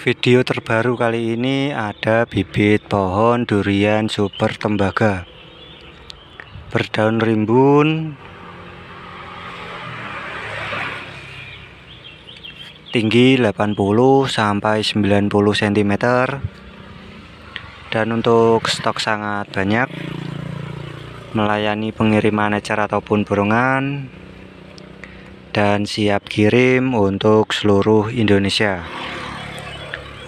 Video terbaru kali ini ada bibit pohon durian super tembaga Berdaun rimbun Tinggi 80 sampai 90 cm Dan untuk stok sangat banyak Melayani pengiriman ecer ataupun burungan dan siap kirim untuk seluruh Indonesia.